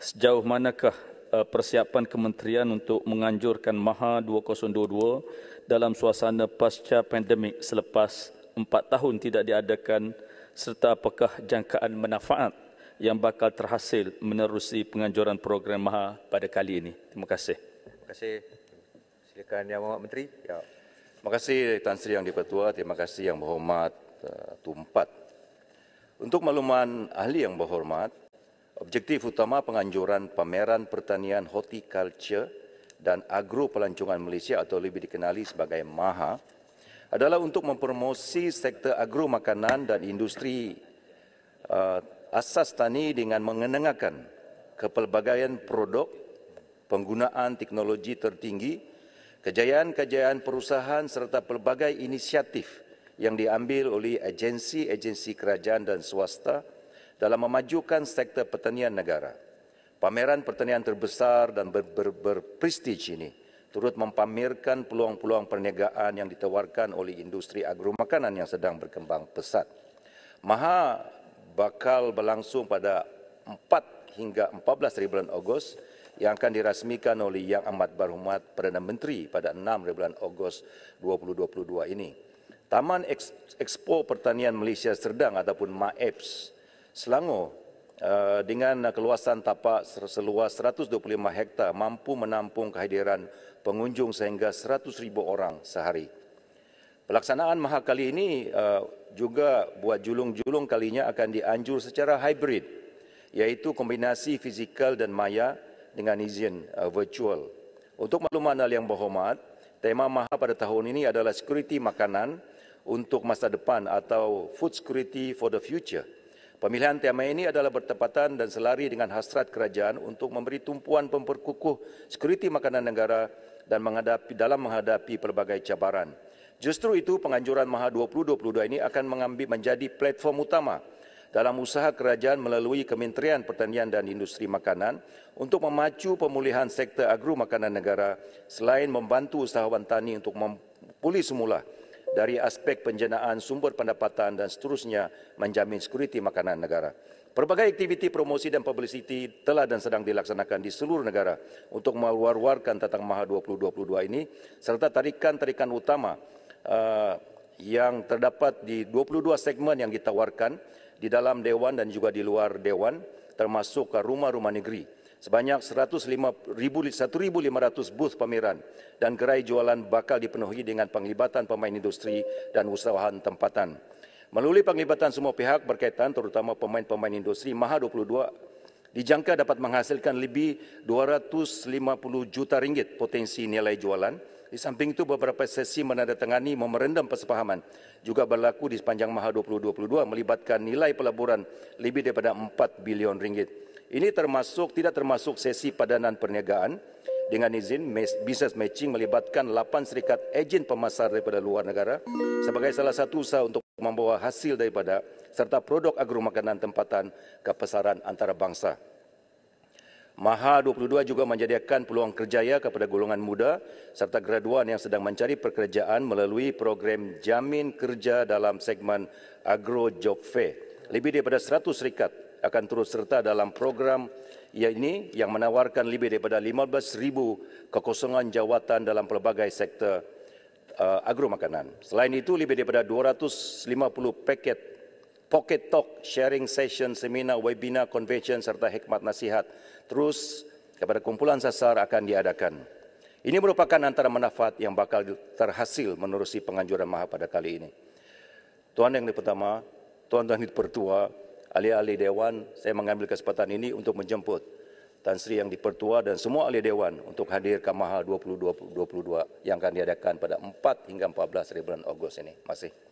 sejauh manakah uh, persiapan kementerian untuk menganjurkan MAHA 2022 dalam suasana pasca pandemik selepas 4 tahun tidak diadakan serta apakah jangkaan manfaat yang bakal terhasil menerusi penganjuran program MAHA pada kali ini. Terima kasih. Terima kasih. Silakan Yang Mohamad Menteri. Ya. Terima kasih Tan Sri Yang Dipertua. Terima kasih Yang Berhormat uh, Tumpat. Untuk makluman ahli yang berhormat, Objektif utama penganjuran pameran pertanian horticulture dan agro pelancongan Malaysia atau lebih dikenali sebagai MAHA adalah untuk mempromosi sektor agro makanan dan industri uh, asas tani dengan mengenengakan kepelbagaian produk, penggunaan teknologi tertinggi, kejayaan-kejayaan perusahaan serta pelbagai inisiatif yang diambil oleh agensi-agensi kerajaan dan swasta dalam memajukan sektor pertanian negara. Pameran pertanian terbesar dan ber, ber, berprestij ini turut mempamerkan peluang-peluang perniagaan yang ditawarkan oleh industri agro makanan yang sedang berkembang pesat. Maha bakal berlangsung pada 4 hingga 14 hari bulan Ogos yang akan dirasmikan oleh Yang Amat Berhormat Perdana Menteri pada 6 hari bulan Ogos 2022 ini. Taman Expo Pertanian Malaysia Serdang ataupun MAEPS Selangor eh, dengan keluasan tapak seluas 125 hektar mampu menampung kehadiran pengunjung sehingga 100,000 orang sehari. Pelaksanaan mahakali ini eh, juga buat julung-julung kalinya akan dianjur secara hybrid iaitu kombinasi fizikal dan maya dengan izin eh, virtual. Untuk makluman yang berhormat, tema maha pada tahun ini adalah security makanan untuk masa depan atau food security for the future. Pemilihan tema ini adalah bertepatan dan selari dengan hasrat kerajaan untuk memberi tumpuan pemperkukuh sekuriti makanan negara dan menghadapi, dalam menghadapi pelbagai cabaran. Justru itu penganjuran Maha 2022 ini akan mengambil menjadi platform utama dalam usaha kerajaan melalui Kementerian Pertanian dan Industri Makanan untuk memacu pemulihan sektor agro makanan negara selain membantu usahawan tani untuk pulih semula dari aspek penjenaan sumber pendapatan dan seterusnya menjamin sekuriti makanan negara. Berbagai aktiviti promosi dan publicity telah dan sedang dilaksanakan di seluruh negara untuk mewar-warkan tentang Maha 2022 ini serta tarikan-tarikan utama uh, yang terdapat di 22 segmen yang ditawarkan di dalam Dewan dan juga di luar Dewan termasuk rumah-rumah negeri sebanyak 1,500 booth pameran dan gerai jualan bakal dipenuhi dengan penglibatan pemain industri dan usahawan tempatan. Melalui penglibatan semua pihak berkaitan terutama pemain-pemain industri Maha 22 dijangka dapat menghasilkan lebih 250 juta ringgit potensi nilai jualan. Di samping itu beberapa sesi menandatangani memerendam persepahaman juga berlaku di sepanjang Maha 2022 melibatkan nilai pelaburan lebih daripada 4 bilion ringgit. Ini termasuk tidak termasuk sesi padanan perniagaan dengan izin business matching melibatkan 8 serikat ejen pemasar daripada luar negara sebagai salah satu usaha untuk membawa hasil daripada serta produk agro makanan tempatan ke pasaran antarabangsa. Maha 22 juga menjadikan peluang kerjaya kepada golongan muda serta graduan yang sedang mencari pekerjaan melalui program jamin kerja dalam segmen agro job fair. Lebih daripada 100 serikat akan terus serta dalam program yang ini yang menawarkan lebih daripada 15,000 kekosongan jawatan dalam pelbagai sektor uh, agro makanan. Selain itu, lebih daripada 250 paket pocket talk, sharing session, seminar, webinar, convention serta hikmat nasihat terus kepada kumpulan sasar akan diadakan. Ini merupakan antara manfaat yang bakal terhasil menerusi penganjuran maha pada kali ini. Tuan yang pertama, Tuan tuan yang Pertua, ahli-ahli dewan saya mengambil kesempatan ini untuk menjemput Tan Sri yang dipertua dan semua ahli dewan untuk hadir ke Mahal 2022 yang akan diadakan pada 4 hingga 14 bulan Ogos ini. Masih.